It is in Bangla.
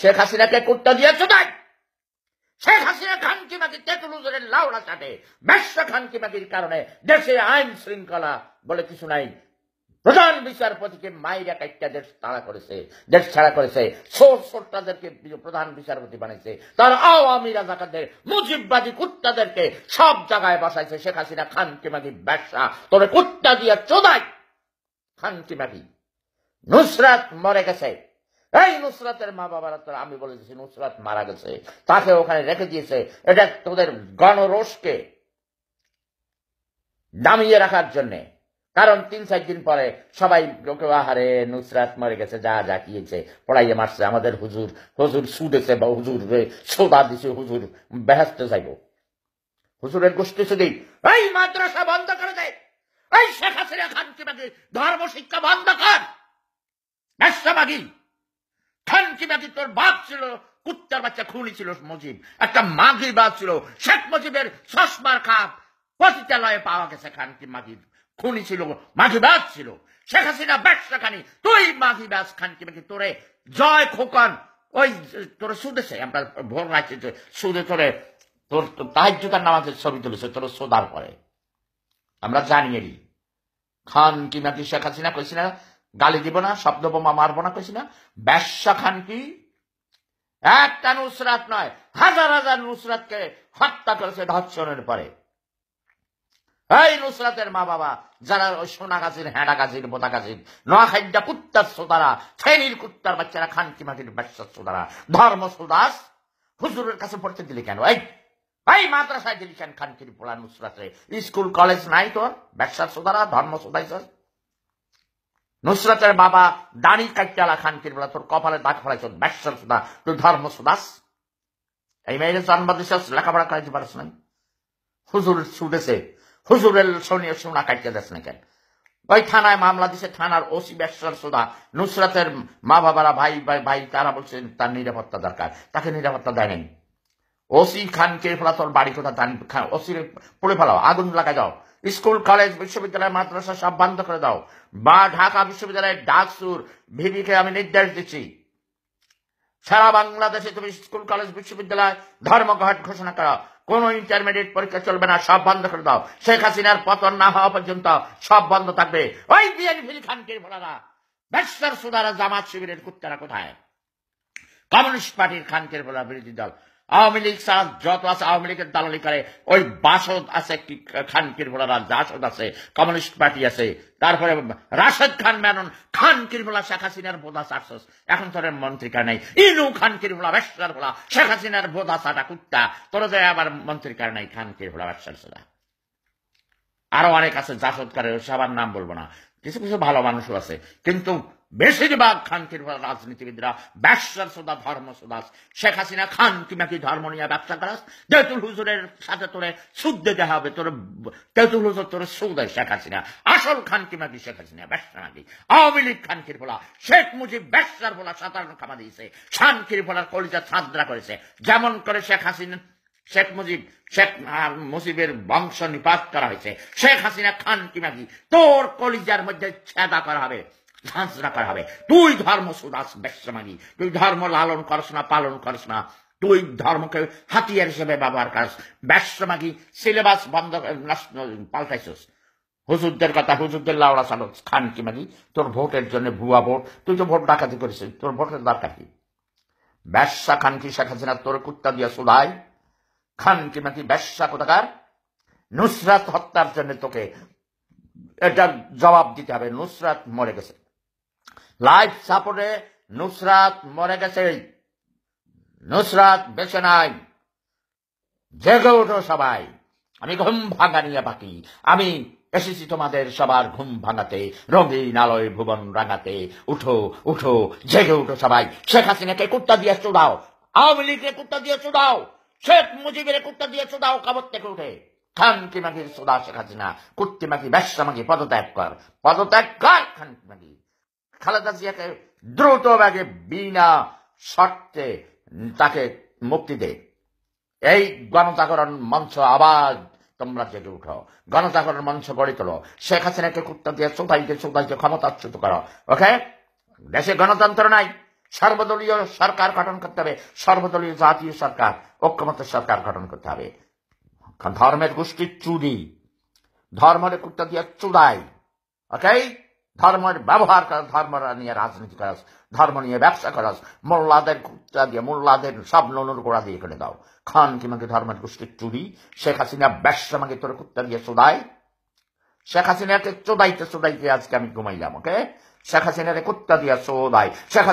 শেখ হাসিনাকে কুট্টা দিয়েছ তাই শেখ হাসিনা খান কিমাকি তেতুলুজনের লাউড়া চাটে ব্যবসা খান কিমাকির কারণে দেশে আইন শৃঙ্খলা বলে কিছু নাই প্রধান বিচারপতিকে মাইরা কাইটা দেশ তাড়া করেছে দেশ ছাড়া করেছে সোর সোরটাদেরকে প্রধান বিচারপতি বানাইছে তার আওয়ামী রাজাকাদের মুজিববাদী কুত্তাদেরকে সব জায়গায় বাসাইছে শেখ হাসিনা খান কিমাকি ব্যবসা তোরে কুত্তা দিয়ে চোদাই খান কিমাকি নুসরাত মরে গেছে এই নুসরাতের মা বাবারা তোরা আমি বলে দিয়েছি নুসরাত মারা গেছে তাকে ওখানে রেখে দিয়েছে এটা তোদের গণরোষকে দামিয়ে রাখার জন্যে কারণ তিন চার দিন পরে সবাই লোকে আহারে নুসরাত মরে গেছে যা যা কিয়েছে পড়াইয়ে মারছে আমাদের হুজুর হুজুর সুডেছে বা হুজুর সোদা দিছে হুজুর বেহাস্তে যাইব হুজুরের গোষ্ঠী সেদিন এই মাদ্রাসা বন্ধ করে দেয় এই শেখ হাসিনা খান ধর্ম শিক্ষা বন্ধ কর ব্যস্ত খানকি বাকি তোর বাপ ছিল কুত্তার বাচ্চা খুনি ছিল একটা মাগির বাপ ছিল শেখ মজিবের চশমার খাপ পতিতালয়ে পাওয়া গেছে খানকি খুনি ছিল ছিল শেখ হাসিনা ব্যবসাখানি তুই মাঘিবাজ খানকি বাকি তোরে জয় খোকন ওই তোর সুদেশে আমরা ভোর রাখছি সুদে তোরে তোর তাহাজ্যতার নামাজের ছবি তুলেছে তোর সোদার করে আমরা জানি এরই খান মাতি শেখ হাসিনা কইছি না গালি দিব না শব্দ বোমা মারব না কেছি না ব্যবসা খান কি একটা নুসরাত নয় হাজার হাজার নুসরাতকে হত্যা করেছে ধর্ষণের পরে এই নুসরাতের মা বাবা যারা ওই সোনা সোনাগাছির হেঁড়াগাছির বোদাগাছির নোয়াখাইডা কুত্তার সোদারা ফেনির কুত্তার বাচ্চারা খান কি মাটির ব্যবসার সোদারা ধর্ম সুদাস হুজুরের কাছে পড়তে দিলি কেন এই এই মাদ্রাসায় দিলি কেন খান কির পোলা নুসরাতে স্কুল কলেজ নাই তোর ব্যবসার সোদারা ধর্ম সোদাইছাস নুসরতের বাবা দাড়ি আলা খান কিরবলা তোর কপালে দাগ ফেলাইছ ব্যবসার সুদা তুই ধর্ম সুদাস এই মেয়ের জন্ম দিছিস লেখাপড়া কাটতে পারিস নাই হুজুর ছুটেছে হুজুরের শনি সোনা কাটতে দেশ না কেন ওই থানায় মামলা দিছে থানার ওসি ব্যবসার সোদা নুসরাতের মা বাবারা ভাই ভাই ভাই তারা বলছেন তার নিরাপত্তা দরকার তাকে নিরাপত্তা দেয় নাই ওসি খানকে ফেলা তোর বাড়ি কোথা দান ওসি পড়ে ফেলাও আগুন লাগা যাও স্কুল কলেজ বিশ্ববিদ্যালয় মাদ্রাসা সব বন্ধ করে দাও বা ঢাকা বিশ্ববিদ্যালয়ের ডাকসুর ভিবিকে আমি নির্দেশ দিচ্ছি সারা বাংলাদেশে তুমি স্কুল কলেজ বিশ্ববিদ্যালয় ধর্মঘট ঘোষণা করা কোন ইন্টারমিডিয়েট পরীক্ষা চলবে না সব বন্ধ করে দাও শেখ হাসিনার পতন না হওয়া পর্যন্ত সব বন্ধ থাকবে ওই বিএনপি খানকে ভোলারা বেশ্বর সুদারা জামাত শিবিরের কুত্তারা কোথায় কমিউনিস্ট পার্টির খানকির ভোলা বিরোধী দল আওয়ামী লীগ যত আছে আওয়ামী লীগের দালালি করে ওই বাসদ আছে খান কিরমোলারা জাসদ আছে কমিউনিস্ট পার্টি আছে তারপরে রাশেদ খান মেনন খান কিরমোলা শেখ হাসিনার বোধা সারসস এখন তোর মন্ত্রিকা নাই ইনু খান কিরমোলা ব্যবসার বলা শেখ হাসিনার বোধা সাটা কুত্তা তোর যে আবার মন্ত্রিকার নাই খান কিরমোলা ব্যবসার সাদা আরো অনেক আছে জাসদ করে সবার নাম বলবো না কিছু কিছু ভালো মানুষও আছে কিন্তু বেশিরভাগ খানকির রাজনীতিবিদরা ব্যবসার সোদা ধর্ম সোদাস শেখ হাসিনা খান কিমাকি ধর্ম নিয়ে ব্যবসা করাস তেতুল হুজুরের সাথে তোরে সুদ দিতে হবে তোর তেতুল হুজুর তোর সুদ হয় শেখ হাসিনা আসল খান কিমাকি শেখ হাসিনা ব্যবসা নাকি আওয়ামী লীগ খান ফোলা শেখ মুজিব ব্যবসার ফোলা সাধারণ খামা দিয়েছে খান ফোলার কলিজা ছাদরা করেছে যেমন করে শেখ হাসিনা শেখ মুজিব শেখ মুজিবের বংশ নিপাত করা হয়েছে শেখ হাসিনা খান কিমাকি তোর কলিজার মধ্যে ছেদা করা হবে স্থান রাখা হবে তুই ধর্ম সুদাস বেশ্রমানি তুই ধর্ম লালন করস না পালন করস না তুই ধর্মকে হাতিয়ার হিসেবে ব্যবহার করস বেশ্রমাগি সিলেবাস বন্ধ পাল্টাইছিস হুজুরদের কথা হুজুরদের লাউড়া চালক খান কি মাগি তোর ভোটের জন্য ভুয়া ভোট তুই তো ভোট ডাকাতি করেছিস তোর ভোটের দরকার কি ব্যবসা খান কি শেখ হাসিনা তোর কুত্তা দিয়া সুলাই খান কি নাকি ব্যবসা কোথাকার নুসরাত হত্যার জন্য তোকে এটা জবাব দিতে হবে নুসরাত মরে গেছে লাইফ সাপোর্টে নুসরাত মরে গেছে নুসরাত বেছে নাই জেগে ওঠো সবাই আমি ঘুম ভাঙা নিয়ে বাকি আমি এসেছি তোমাদের সবার ঘুম ভাঙাতে রঙিন আলোয় ভুবন রাঙাতে উঠো উঠো জেগে উঠো সবাই শেখ হাসিনাকে কুত্তা দিয়ে চুড়াও আওয়ামী লীগকে কুত্তা দিয়ে চুড়াও শেখ মুজিবের কুত্তা দিয়ে চুড়াও কাবর থেকে উঠে খানকি মাগি সোদা শেখ হাসিনা কুত্তি মাগি ব্যবসা মাগি পদত্যাগ কর পদত্যাগ কর খানকি মাগি খালেদা জিয়াকে দ্রুত ব্যাগে বিনা শর্তে তাকে মুক্তি দে এই গণজাগরণ মঞ্চ আবার তোমরা জেগে উঠো গণজাগরণ মঞ্চ গড়ে তোলো শেখ হাসিনাকে কুত্তা দিয়ে চৌধাইকে ক্ষমতা ক্ষমতাচ্যুত করো ওকে দেশে গণতন্ত্র নাই সর্বদলীয় সরকার গঠন করতে হবে সর্বদলীয় জাতীয় সরকার ঐক্যমত সরকার গঠন করতে হবে ধর্মের গোষ্ঠীর চুরি ধর্মের কুত্তা দিয়ে চুড়াই ওকে ধর্মের ব্যবহার করা ধর্ম নিয়ে রাজনীতি করাস ধর্ম নিয়ে ব্যবসা করাস মোল্লাদের কুচা দিয়ে মোল্লাদের সব লোনের গোড়া দিয়ে করে দাও খান কিমাকে ধর্মের গোষ্ঠীর চুরি শেখ হাসিনা ব্যবসা মাকে তোর কুত্তা দিয়ে চোদাই শেখ হাসিনাকে চোদাইতে চোদাইতে আজকে আমি ঘুমাইলাম ওকে শেখ হাসিনাকে কুত্তা দিয়ে চোদাই শেখ